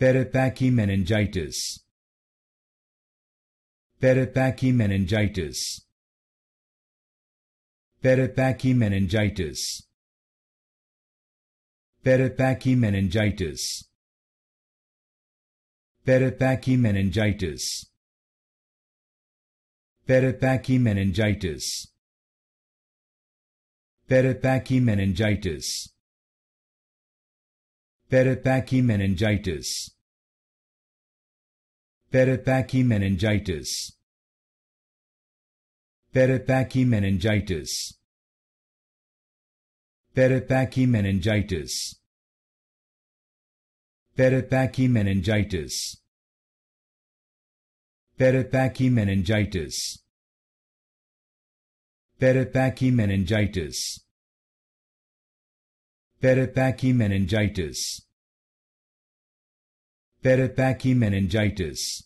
meningitis. Peripachy meningitis. Peripachy meningitis. Peripachy meningitis. Peripachy meningitis. Peripachy meningitis. Peripachy meningitis. Peripaki meningitis. Peripaki meningitis. Peripaki meningitis. Peripaki meningitis. Peripaki meningitis. Peripaki meningitis. Peripaki meningitis. Peripaki meningitis. Peripaki meningitis.